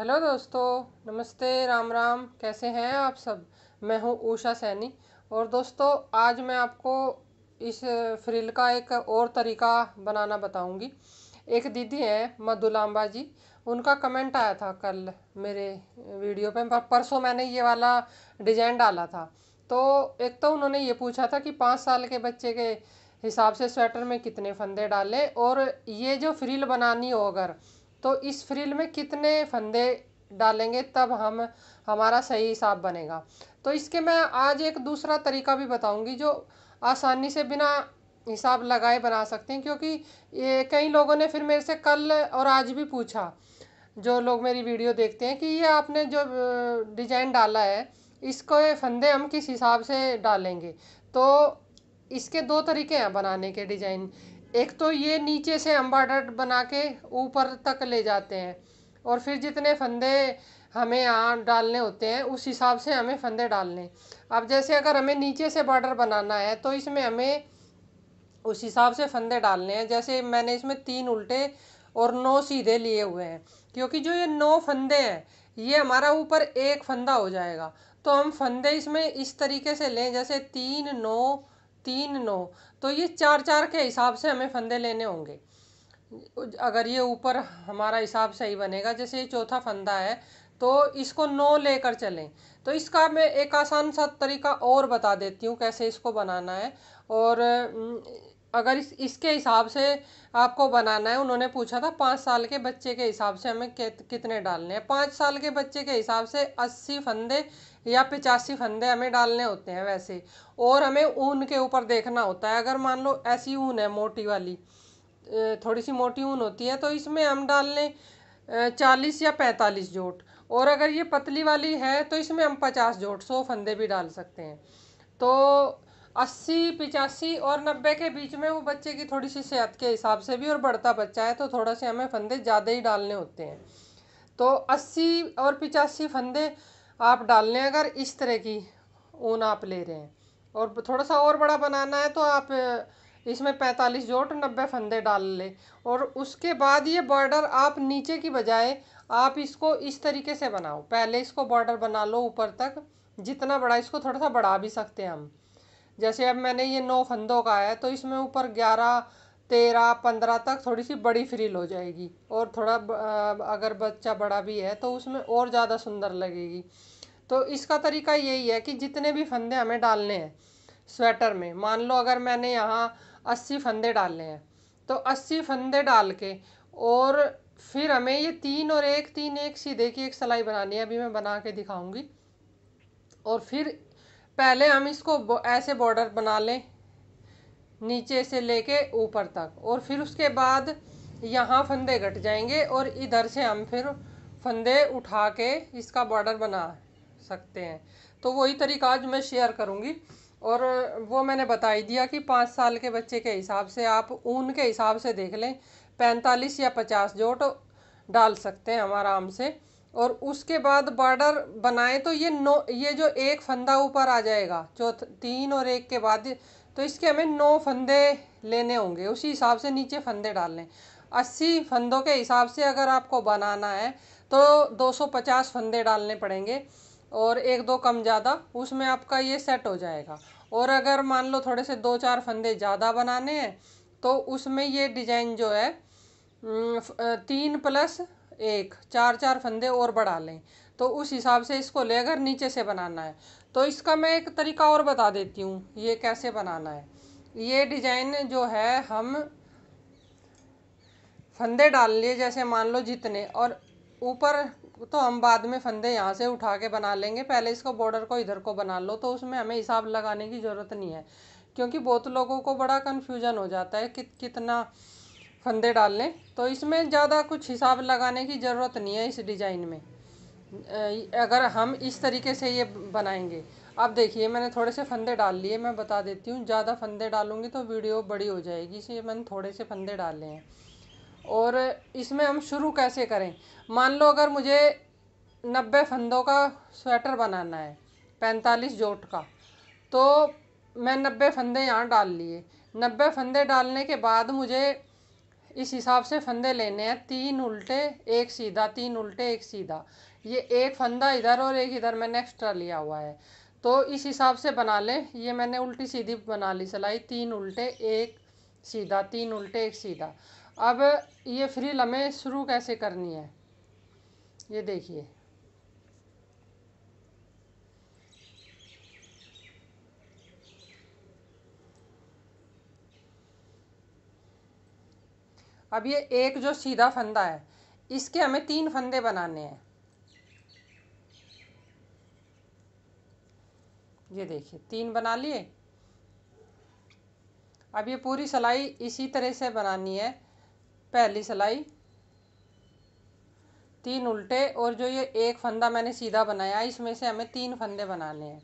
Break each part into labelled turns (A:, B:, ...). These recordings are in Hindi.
A: हेलो दोस्तों नमस्ते राम राम कैसे हैं आप सब मैं हूं ऊषा सैनी और दोस्तों आज मैं आपको इस फ्रिल का एक और तरीका बनाना बताऊंगी एक दीदी हैं मधुलाम्बा जी उनका कमेंट आया था कल मेरे वीडियो पे पर परसों मैंने ये वाला डिजाइन डाला था तो एक तो उन्होंने ये पूछा था कि पाँच साल के बच्चे के हिसाब से स्वेटर में कितने फंदे डालें और ये जो फ्रिल बनानी हो अगर तो इस फ्रिल में कितने फंदे डालेंगे तब हम हमारा सही हिसाब बनेगा तो इसके मैं आज एक दूसरा तरीका भी बताऊंगी जो आसानी से बिना हिसाब लगाए बना सकते हैं क्योंकि ये कई लोगों ने फिर मेरे से कल और आज भी पूछा जो लोग मेरी वीडियो देखते हैं कि ये आपने जो डिजाइन डाला है इसको फंदे हम किस हिसाब से डालेंगे तो इसके दो तरीके हैं बनाने के डिजाइन एक तो ये नीचे से एम्ब्रॉयडर्ड बना के ऊपर तक ले जाते हैं और फिर जितने फंदे हमें यहाँ डालने होते हैं उस हिसाब से हमें फंदे डालने अब जैसे अगर हमें नीचे से बॉर्डर बनाना है तो इसमें हमें उस हिसाब से फंदे डालने हैं जैसे मैंने इसमें तीन उल्टे और नौ सीधे लिए हुए हैं क्योंकि जो ये नौ फंदे हैं ये हमारा ऊपर एक फंदा हो जाएगा तो हम फंदे इसमें इस तरीके से लें जैसे तीन नौ तीन नौ तो ये चार चार के हिसाब से हमें फंदे लेने होंगे अगर ये ऊपर हमारा हिसाब सही बनेगा जैसे ये चौथा फंदा है तो इसको नौ लेकर चलें तो इसका मैं एक आसान सा तरीका और बता देती हूँ कैसे इसको बनाना है और अगर इस इसके हिसाब से आपको बनाना है उन्होंने पूछा था पाँच साल के बच्चे के हिसाब से हमें कितने डालने हैं पाँच साल के बच्चे के हिसाब से अस्सी फंदे या पिचासी फंदे हमें डालने होते हैं वैसे और हमें ऊन के ऊपर देखना होता है अगर मान लो ऐसी ऊन है मोटी वाली थोड़ी सी मोटी ऊन होती है तो इसमें हम डाल लें चालीस या पैंतालीस जोट और अगर ये पतली वाली है तो इसमें हम पचास जोट सौ फंदे भी डाल सकते हैं तो अस्सी पिचासी और नब्बे के बीच में वो बच्चे की थोड़ी सी सेहत के हिसाब से भी और बढ़ता बच्चा है तो थोड़ा से हमें फंदे ज़्यादा ही डालने होते हैं तो अस्सी और पिचासी फंदे आप डाल लें अगर इस तरह की ऊन आप ले रहे हैं और थोड़ा सा और बड़ा बनाना है तो आप इसमें पैंतालीस जोट नब्बे फंदे डाल ले और उसके बाद ये बॉर्डर आप नीचे की बजाय आप इसको इस तरीके से बनाओ पहले इसको बॉर्डर बना लो ऊपर तक जितना बड़ा इसको थोड़ा सा बढ़ा भी सकते हैं हम जैसे अब मैंने ये नौ फंदों का है तो इसमें ऊपर ग्यारह तेरह पंद्रह तक थोड़ी सी बड़ी फ्रिल हो जाएगी और थोड़ा अगर बच्चा बड़ा भी है तो उसमें और ज़्यादा सुंदर लगेगी तो इसका तरीका यही है कि जितने भी फंदे हमें डालने हैं स्वेटर में मान लो अगर मैंने यहाँ अस्सी फंदे डालने हैं तो अस्सी फंदे डाल के और फिर हमें ये तीन और एक तीन एक सीधे की एक सिलाई बनानी है अभी मैं बना के दिखाऊंगी और फिर पहले हम इसको ऐसे बॉर्डर बना लें नीचे से लेके ऊपर तक और फिर उसके बाद यहाँ फंदे घट जाएंगे और इधर से हम फिर फंदे उठा के इसका बॉर्डर बना सकते हैं तो वही तरीका आज मैं शेयर करूँगी और वो मैंने बता ही दिया कि पाँच साल के बच्चे के हिसाब से आप ऊन के हिसाब से देख लें पैंतालीस या पचास जोट डाल सकते हैं हम आराम से और उसके बाद बॉर्डर बनाएं तो ये नो ये जो एक फंदा ऊपर आ जाएगा चौथ तीन और एक के बाद तो इसके हमें नौ फंदे लेने होंगे उसी हिसाब से नीचे फंदे डालने अस्सी फंदों के हिसाब से अगर आपको बनाना है तो 250 फंदे डालने पड़ेंगे और एक दो कम ज़्यादा उसमें आपका ये सेट हो जाएगा और अगर मान लो थोड़े से दो चार फंदे ज़्यादा बनाने हैं तो उसमें ये डिजाइन जो है तीन प्लस एक चार चार फंदे और बढ़ा लें तो उस हिसाब से इसको लेकर नीचे से बनाना है तो इसका मैं एक तरीका और बता देती हूँ ये कैसे बनाना है ये डिजाइन जो है हम फंदे डाल लिए जैसे मान लो जितने और ऊपर तो हम बाद में फंदे यहाँ से उठा के बना लेंगे पहले इसको बॉर्डर को इधर को बना लो तो उसमें हमें हिसाब लगाने की ज़रूरत नहीं है क्योंकि बहुत लोगों को बड़ा कन्फ्यूजन हो जाता है कि कितना फंदे डाल लें तो इसमें ज़्यादा कुछ हिसाब लगाने की ज़रूरत नहीं है इस डिज़ाइन में अगर हम इस तरीके से ये बनाएंगे अब देखिए मैंने थोड़े से फंदे डाल लिए मैं बता देती हूँ ज़्यादा फंदे डालूँगी तो वीडियो बड़ी हो जाएगी इसलिए मैंने थोड़े से फंदे डाले हैं और इसमें हम शुरू कैसे करें मान लो अगर मुझे नब्बे फंदों का स्वेटर बनाना है पैंतालीस जोट का तो मैं नब्बे फंदे यहाँ डाल लिए नब्बे फंदे डालने के बाद मुझे इस हिसाब से फंदे लेने हैं तीन उल्टे एक सीधा तीन उल्टे एक सीधा ये एक फंदा इधर और एक इधर मैंने एक्स्ट्रा लिया हुआ है तो इस हिसाब से बना लें ये मैंने उल्टी सीधी बना ली सिलाई तीन उल्टे एक सीधा तीन उल्टे एक सीधा अब ये फ्री हमें शुरू कैसे करनी है ये देखिए अब ये एक जो सीधा फंदा है इसके हमें तीन फंदे बनाने हैं ये देखिए तीन बना लिए अब ये पूरी सिलाई इसी तरह से बनानी है पहली सिलाई तीन उल्टे और जो ये एक फंदा मैंने सीधा बनाया इसमें से हमें तीन फंदे बनाने हैं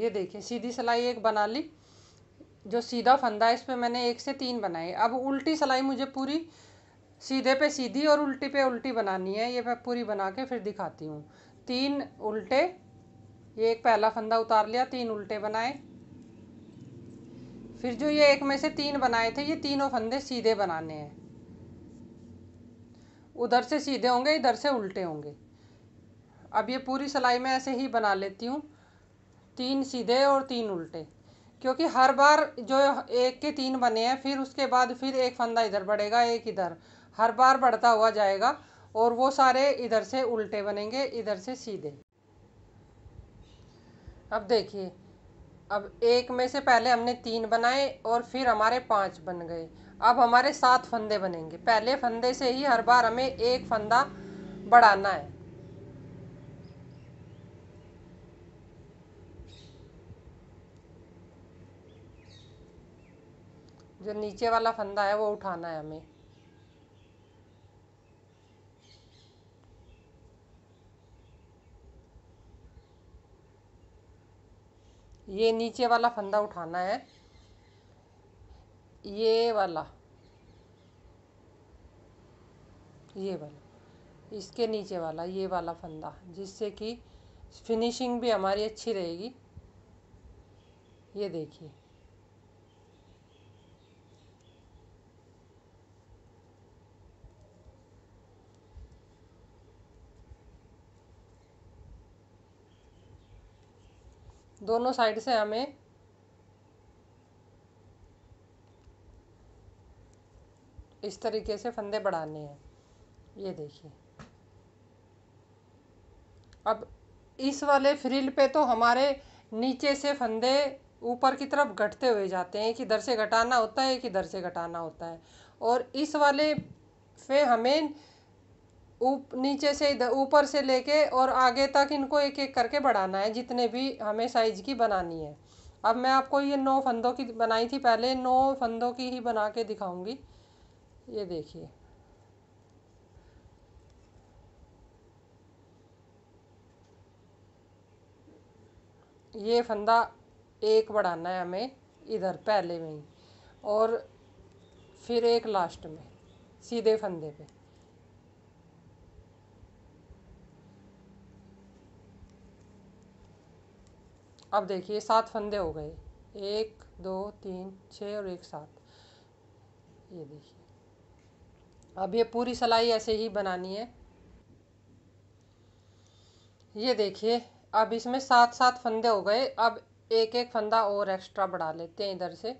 A: ये देखिए सीधी सिलाई एक बना ली जो सीधा फंदा है इस पर मैंने एक से तीन बनाए अब उल्टी सिलाई मुझे पूरी सीधे पे सीधी और उल्टी पे उल्टी बनानी है ये मैं पूरी बना के फिर दिखाती हूँ तीन उल्टे ये एक पहला फंदा उतार लिया तीन उल्टे बनाए फिर जो ये एक में से तीन बनाए थे ये तीनों फंदे सीधे बनाने हैं उधर से सीधे होंगे इधर से उल्टे होंगे अब ये पूरी सिलाई मैं ऐसे ही बना लेती हूँ तीन सीधे और तीन उल्टे क्योंकि हर बार जो एक के तीन बने हैं फिर उसके बाद फिर एक फंदा इधर बढ़ेगा एक इधर हर बार बढ़ता हुआ जाएगा और वो सारे इधर से उल्टे बनेंगे इधर से सीधे अब देखिए अब एक में से पहले हमने तीन बनाए और फिर हमारे पाँच बन गए अब हमारे सात फंदे बनेंगे पहले फंदे से ही हर बार हमें एक फंदा बढ़ाना है जो नीचे वाला फंदा है वो उठाना है हमें ये नीचे वाला फंदा उठाना है ये वाला ये वाला इसके नीचे वाला ये वाला फंदा जिससे कि फिनिशिंग भी हमारी अच्छी रहेगी ये देखिए दोनों साइड से हमें इस तरीके से फंदे बढ़ाने हैं ये देखिए अब इस वाले फ्रिल पे तो हमारे नीचे से फंदे ऊपर की तरफ घटते हुए जाते हैं कि इधर से घटाना होता है कि इधर से घटाना होता है और इस वाले पे हमें ऊप नीचे से इधर ऊपर से लेके और आगे तक इनको एक एक करके बढ़ाना है जितने भी हमें साइज़ की बनानी है अब मैं आपको ये नौ फंदों की बनाई थी पहले नौ फंदों की ही बना के दिखाऊंगी ये देखिए ये फंदा एक बढ़ाना है हमें इधर पहले में ही और फिर एक लास्ट में सीधे फंदे पे अब देखिए सात फंदे हो गए एक दो तीन छः और एक सात ये देखिए अब ये पूरी सलाई ऐसे ही बनानी है ये देखिए अब इसमें सात सात फंदे हो गए अब एक एक फंदा और एक्स्ट्रा बढ़ा लेते हैं इधर से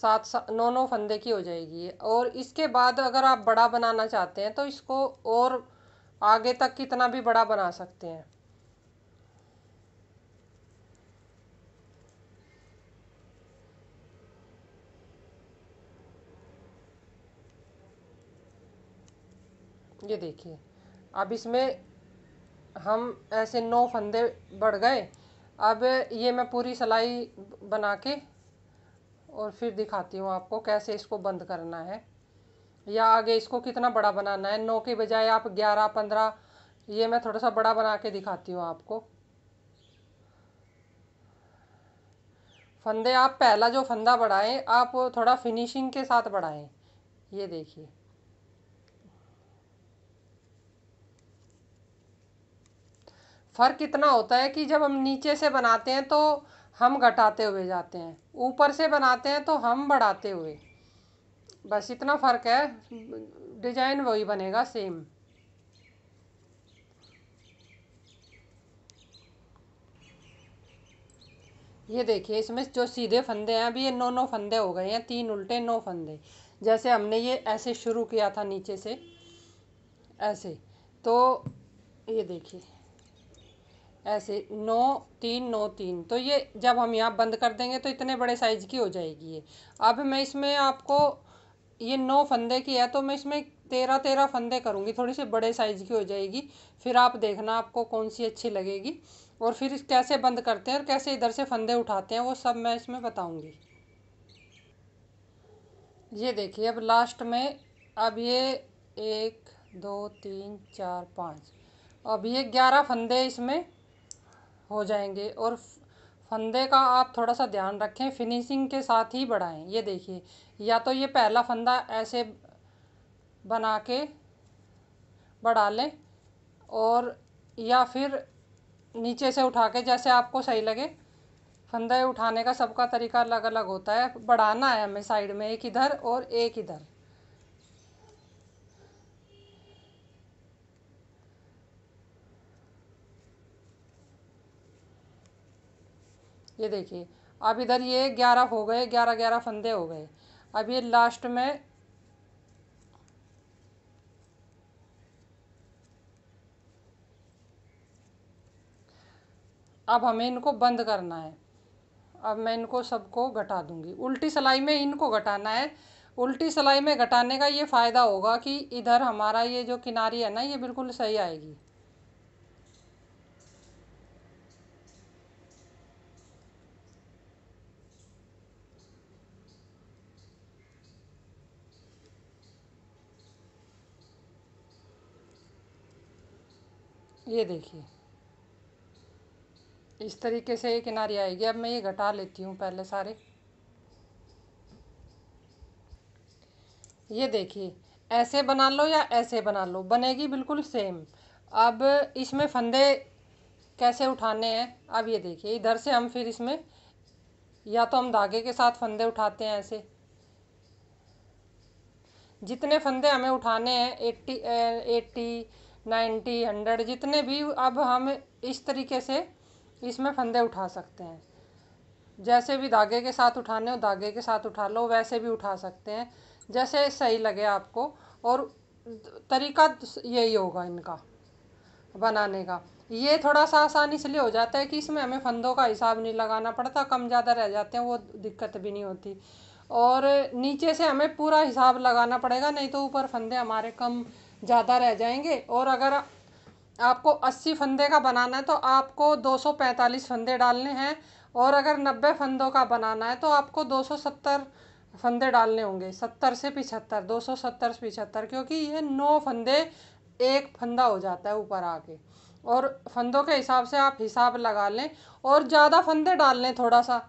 A: सात सात नौ नौ फंदे की हो जाएगी और इसके बाद अगर आप बड़ा बनाना चाहते हैं तो इसको और आगे तक कितना भी बड़ा बना सकते हैं ये देखिए अब इसमें हम ऐसे नौ फंदे बढ़ गए अब ये मैं पूरी सिलाई बना के और फिर दिखाती हूँ आपको कैसे इसको बंद करना है या आगे इसको कितना बड़ा बनाना है नौ के बजाय आप ग्यारह पंद्रह ये मैं थोड़ा सा बड़ा बना के दिखाती हूँ आपको फंदे आप पहला जो फंदा बढ़ाएं आप थोड़ा फिनिशिंग के साथ बढ़ाएं ये देखिए फ़र्क इतना होता है कि जब हम नीचे से बनाते हैं तो हम घटाते हुए जाते हैं ऊपर से बनाते हैं तो हम बढ़ाते हुए बस इतना फ़र्क है डिजाइन वही बनेगा सेम ये देखिए इसमें जो सीधे फंदे हैं अभी ये नौ नौ फंदे हो गए हैं तीन उल्टे नौ फंदे जैसे हमने ये ऐसे शुरू किया था नीचे से ऐसे तो ये देखिए ऐसे नौ तीन नौ तीन तो ये जब हम यहाँ बंद कर देंगे तो इतने बड़े साइज़ की हो जाएगी ये अब मैं इसमें आपको ये नौ फंदे की है तो मैं इसमें तेरह तेरह फंदे करूँगी थोड़ी सी बड़े साइज़ की हो जाएगी फिर आप देखना आपको कौन सी अच्छी लगेगी और फिर कैसे बंद करते हैं और कैसे इधर से फंदे उठाते हैं वो सब मैं इसमें बताऊँगी ये देखिए अब लास्ट में अब ये एक दो तीन चार पाँच अब ये ग्यारह फंदे इसमें हो जाएंगे और फंदे का आप थोड़ा सा ध्यान रखें फिनिशिंग के साथ ही बढ़ाएं ये देखिए या तो ये पहला फंदा ऐसे बना के बढ़ा लें और या फिर नीचे से उठा के जैसे आपको सही लगे फंदे उठाने का सबका तरीका अलग अलग होता है बढ़ाना है हमें साइड में एक इधर और एक इधर ये देखिए अब इधर ये ग्यारह हो गए ग्यारह ग्यारह फंदे हो गए अब ये लास्ट में अब हमें इनको बंद करना है अब मैं इनको सबको घटा दूंगी उल्टी सिलाई में इनको घटाना है उल्टी सिलाई में घटाने का ये फ़ायदा होगा कि इधर हमारा ये जो किनारी है ना ये बिल्कुल सही आएगी ये देखिए इस तरीके से ये किनारी आएगी अब मैं ये घटा लेती हूँ पहले सारे ये देखिए ऐसे बना लो या ऐसे बना लो बनेगी बिल्कुल सेम अब इसमें फंदे कैसे उठाने हैं अब ये देखिए इधर से हम फिर इसमें या तो हम धागे के साथ फंदे उठाते हैं ऐसे जितने फंदे हमें उठाने हैं एट्टी एट्टी नाइन्टी हंड्रेड जितने भी अब हम इस तरीके से इसमें फंदे उठा सकते हैं जैसे भी धागे के साथ उठाने हो धागे के साथ उठा लो वैसे भी उठा सकते हैं जैसे सही लगे आपको और तरीका यही होगा इनका बनाने का ये थोड़ा सा आसान इसलिए हो जाता है कि इसमें हमें फंदों का हिसाब नहीं लगाना पड़ता कम ज़्यादा रह जाते हैं वो दिक्कत भी नहीं होती और नीचे से हमें पूरा हिसाब लगाना पड़ेगा नहीं तो ऊपर फंदे हमारे कम ज़्यादा रह जाएंगे और अगर आपको 80 फंदे का बनाना है तो आपको 245 फंदे डालने हैं और अगर 90 फंदों का बनाना है तो आपको 270 फंदे डालने होंगे 70 से पिछहत्तर 270 से पिछहत्तर क्योंकि ये नौ फंदे एक फंदा हो जाता है ऊपर आके और फंदों के हिसाब से आप हिसाब लगा लें और ज़्यादा फंदे डाल लें थोड़ा सा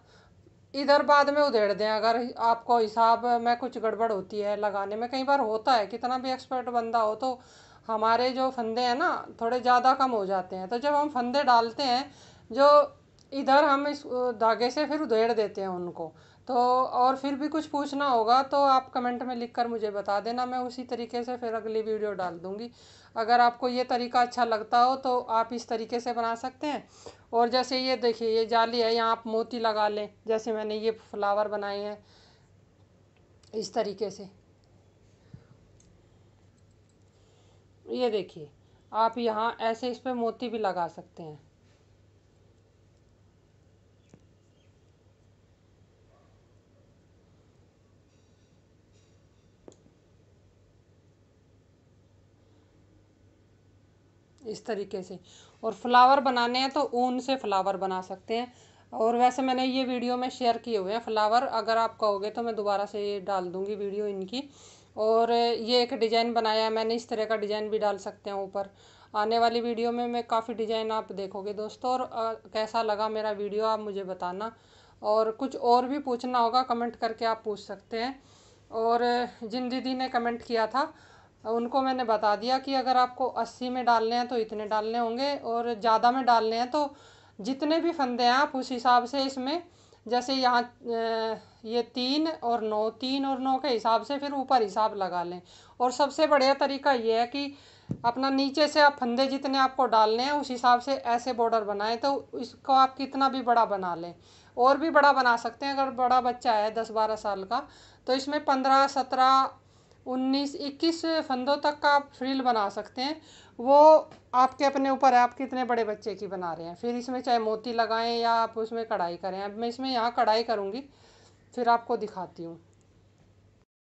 A: इधर बाद में उधेड़ दें अगर आपको हिसाब में कुछ गड़बड़ होती है लगाने में कई बार होता है कितना भी एक्सपर्ट बंदा हो तो हमारे जो फंदे हैं ना थोड़े ज़्यादा कम हो जाते हैं तो जब हम फंदे डालते हैं जो इधर हम इस धागे से फिर उधेड़ देते हैं उनको तो और फिर भी कुछ पूछना होगा तो आप कमेंट में लिख कर मुझे बता देना मैं उसी तरीके से फिर अगली वीडियो डाल दूँगी अगर आपको ये तरीका अच्छा लगता हो तो आप इस तरीके से बना सकते हैं और जैसे ये देखिए ये जाली है यहाँ आप मोती लगा लें जैसे मैंने ये फ्लावर बनाए हैं इस तरीके से ये देखिए आप यहाँ ऐसे इस पर मोती भी लगा सकते हैं इस तरीके से और फ्लावर बनाने हैं तो ऊन से फ्लावर बना सकते हैं और वैसे मैंने ये वीडियो में शेयर किए हुए हैं फ्लावर अगर आप कहोगे तो मैं दोबारा से ये डाल दूँगी वीडियो इनकी और ये एक डिज़ाइन बनाया है मैंने इस तरह का डिज़ाइन भी डाल सकते हैं ऊपर आने वाली वीडियो में मैं काफ़ी डिज़ाइन आप देखोगे दोस्तों और आ, कैसा लगा मेरा वीडियो आप मुझे बताना और कुछ और भी पूछना होगा कमेंट करके आप पूछ सकते हैं और जिन दीदी ने कमेंट किया था उनको मैंने बता दिया कि अगर आपको अस्सी में डालने हैं तो इतने डालने होंगे और ज़्यादा में डालने हैं तो जितने भी फंदे हैं आप उस हिसाब से इसमें जैसे यहाँ ये तीन और नौ तीन और नौ के हिसाब से फिर ऊपर हिसाब लगा लें और सबसे बढ़िया तरीका ये है कि अपना नीचे से आप फंदे जितने आपको डालने हैं उस हिसाब से ऐसे बॉर्डर बनाएं तो इसको आप कितना भी बड़ा बना लें और भी बड़ा बना सकते हैं अगर बड़ा बच्चा है दस बारह साल का तो इसमें पंद्रह सत्रह उन्नीस इक्कीस फंदों तक का आप फ्रिल बना सकते हैं वो आपके अपने ऊपर है आप कितने बड़े बच्चे की बना रहे हैं फिर इसमें चाहे मोती लगाएं या आप उसमें कढ़ाई करें अब मैं इसमें यहाँ कढ़ाई करूँगी फिर आपको दिखाती हूँ